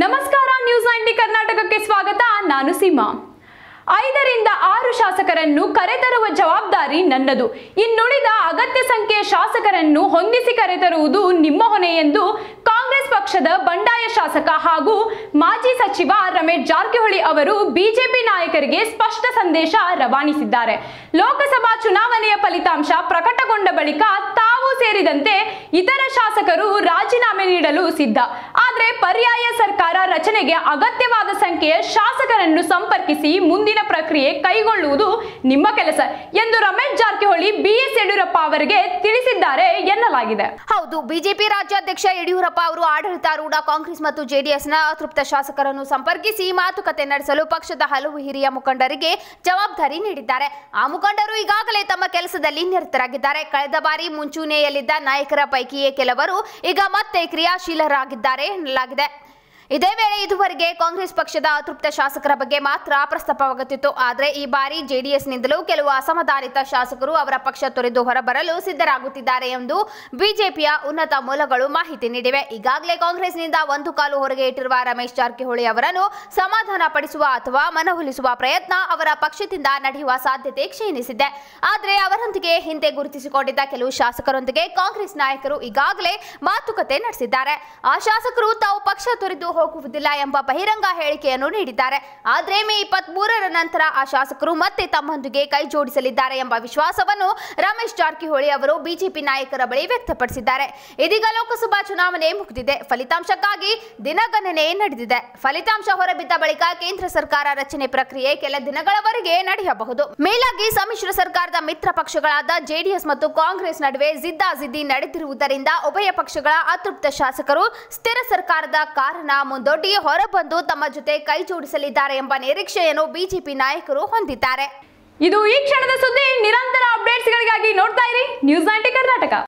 ನಮಸ್ಕಾರ news ninety ಕರ್ನಾಟಕಕ್ಕೆ ಸ್ವಾಗತ ನಾನು ಸೀಮಾ ಐದರಿಂದ ಆರು ಶಾಸಕರನ್ನು ಕರೆತರುವ ಜವಾಬ್ದಾರಿ ನನ್ನದು ಇನ್ನುಳಿದ ಅಗತ್ಯ ಸಂಖ್ಯೆಯ ಶಾಸಕರನ್ನು ಹೊಂದಿಸಿ ಕರೆತರುವುದು ನಿಮ್ಮ ಹೊಣೆ ಎಂದು ಕಾಂಗ್ರೆಸ್ ಪಕ್ಷದ ಬಂಡಾಯ ಶಾಸಕ ಹಾಗೂ ಮಾಜಿ ಸಚಿವ ರಮೇಶ್ ಜಾರಕಿಹೊಳಿ ಅವರು ಬಿಜೆಪಿ ನಾಯಕರಿಗೆ ಸ್ಪಷ್ಟ ಸಂದೇಶ ರವಾನಿಸಿದ್ದಾರೆ ಲೋಕಸಭಾ ಚುನಾವಣೆಯ ಫಲಿತಾಂಶ ಪ್ರಕಟಗೊಂಡ ಬಳಿಕ ಸೇರಿದಂತೆ ಇತರ ಶಾಸಕರು ರಾಜೀನಾಮೆ ನೀಡಲು ಸಿದ್ಧ ಆದರೆ ಪರ್ಯಾಯ ಸರ್ಕಾರ ರಚನೆಗೆ ಅಗತ್ಯವಾದ ಸಂಖ್ಯೆಯ ಶಾಸಕರನ್ನು ಸಂಪರ್ಕಿಸಿ ಮುಂದಿನ ಪ್ರಕ್ರಿಯೆ ಕೈಗೊಳ್ಳುವುದು ನಿಮ್ಮ ಕೆಲಸ ಎಂದು ರಮೇಶ್ ಜಾರಕಿಹೊಳಿ ಬಿಎಸ್ ಯಡಿಯೂರಪ್ಪ ಅವರಿಗೆ ತಿಳಿಸಿದ್ದಾರೆ ಎನ್ನಲಾಗಿದೆ ಹೌದು ಬಿಜೆಪಿ ರಾಜ್ಯಾಧ್ಯಕ್ಷ ಯಡಿಯೂರಪ್ಪ ಅವರು ಆಡಳಿತಾರೂಢ ಕಾಂಗ್ರೆಸ್ ಮತ್ತು ಜೆಡಿಎಸ್ನ ಅತೃಪ್ತ ಶಾಸಕರನ್ನು ಸಂಪರ್ಕಿಸಿ ಮಾತುಕತೆ ನಡೆಸಲು ಪಕ್ಷದ ಹಲವು ಹಿರಿಯ ಮುಖಂಡರಿಗೆ ಜವಾಬ್ದಾರಿ ನೀಡಿದ್ದಾರೆ ಆ ಮುಖಂಡರು ಈಗಾಗಲೇ ತಮ್ಮ ಕೆಲಸದಲ್ಲಿ ನಿರತರಾಗಿದ್ದಾರೆ ಕಳೆದ ಬಾರಿ ಮುಂಚೂಣಿಯಲ್ಲಿ ಸಭೆಯಲ್ಲಿದ್ದ ನಾಯಕರ ಪೈಕಿಯೇ ಕೆಲವರು ಈಗ ಮತ್ತೆ ಕ್ರಿಯಾಶೀಲರಾಗಿದ್ದಾರೆ ಎನ್ನಲಾಗಿದೆ ಇದೇ ವೇಳೆ ಇದುವರೆಗೆ ಕಾಂಗ್ರೆಸ್ ಪಕ್ಷದ ಅತೃಪ್ತ ಶಾಸಕರ ಬಗ್ಗೆ ಮಾತ್ರ ಪ್ರಸ್ತಾಪವಾಗುತ್ತಿತ್ತು ಆದರೆ ಈ ಬಾರಿ ಜೆಡಿಎಸ್ನಿಂದಲೂ ಕೆಲವು ಅಸಮಾಧಾನಿತ ಶಾಸಕರು ಅವರ ಪಕ್ಷ ತೊರೆದು ಹೊರಬರಲು ಸಿದ್ಧರಾಗುತ್ತಿದ್ದಾರೆ ಎಂದು ಬಿಜೆಪಿಯ ಉನ್ನತ ಮೂಲಗಳು ಮಾಹಿತಿ ನೀಡಿವೆ ಈಗಾಗಲೇ ಕಾಂಗ್ರೆಸ್ನಿಂದ ಒಂದು ಕಾಲು ಹೊರಗೆ ಇಟ್ಟಿರುವ ರಮೇಶ್ ಜಾರಕಿಹೊಳಿ ಅವರನ್ನು ಸಮಾಧಾನ ಪಡಿಸುವ ಅಥವಾ ಮನವೊಲಿಸುವ ಪ್ರಯತ್ನ ಅವರ ಪಕ್ಷದಿಂದ ನಡೆಯುವ ಸಾಧ್ಯತೆ ಕ್ಷೀಣಿಸಿದೆ ಆದರೆ ಅವರೊಂದಿಗೆ ಹಿಂದೆ ಗುರುತಿಸಿಕೊಂಡಿದ್ದ ಕೆಲವು ಶಾಸಕರೊಂದಿಗೆ ಕಾಂಗ್ರೆಸ್ ನಾಯಕರು ಈಗಾಗಲೇ ಮಾತುಕತೆ ನಡೆಸಿದ್ದಾರೆ ಆ ಶಾಸಕರು ತಾವು ಪಕ್ಷ ತೊರೆದು ಹೋಗುವುದಿಲ್ಲ ಎಂಬ ಬಹಿರಂಗ ಹೇಳಿಕೆಯನ್ನು ನೀಡಿದ್ದಾರೆ ಆದರೆ ಮೇ ಇಪ್ಪತ್ತ್ ಮೂರರ ನಂತರ ಆ ಶಾಸಕರು ಮತ್ತೆ ತಮ್ಮೊಂದಿಗೆ ಕೈ ಜೋಡಿಸಲಿದ್ದಾರೆ ಎಂಬ ವಿಶ್ವಾಸವನ್ನು ರಮೇಶ್ ಜಾರಕಿಹೊಳಿ ಅವರು ಬಿಜೆಪಿ ನಾಯಕರ ಬಳಿ ವ್ಯಕ್ತಪಡಿಸಿದ್ದಾರೆ ಇದೀಗ ಲೋಕಸಭಾ ಚುನಾವಣೆ ಮುಗಿದಿದೆ ಫಲಿತಾಂಶಕ್ಕಾಗಿ ದಿನಗಣನೆ ನಡೆದಿದೆ ಫಲಿತಾಂಶ ಹೊರಬಿದ್ದ ಬಳಿಕ ಕೇಂದ್ರ ಸರ್ಕಾರ ರಚನೆ ಪ್ರಕ್ರಿಯೆ ಕೆಲ ದಿನಗಳವರೆಗೆ ನಡೆಯಬಹುದು ಮೇಲಾಗಿ ಸಮ್ಮಿಶ್ರ ಸರ್ಕಾರದ ಮಿತ್ರ ಪಕ್ಷಗಳಾದ ಜೆಡಿಎಸ್ ಮತ್ತು ಕಾಂಗ್ರೆಸ್ ನಡುವೆ ಜಿದ್ದಾಜಿದ್ದಿ ನಡೆದಿರುವುದರಿಂದ ಉಭಯ ಪಕ್ಷಗಳ ಅತೃಪ್ತ ಶಾಸಕರು ಸ್ಥಿರ ಸರ್ಕಾರದ ಕಾರಣ ಮುಂದೊಡ್ಡಿ ಹೊರಬಂದು ತಮ್ಮ ಜೊತೆ ಕೈ ಜೋಡಿಸಲಿದ್ದಾರೆ ಎಂಬ ನಿರೀಕ್ಷೆಯನ್ನು ಬಿಜೆಪಿ ನಾಯಕರು ಹೊಂದಿದ್ದಾರೆ ಇದು ಈ ಕ್ಷಣದ ಸುದ್ದಿ ನಿರಂತರ ಅಪ್ಡೇಟ್ಸ್ಗಳಿಗಾಗಿ ನೋಡ್ತಾ ಇರಿ ನ್ಯೂಸ್ ನೈಂಟಿ ಕರ್ನಾಟಕ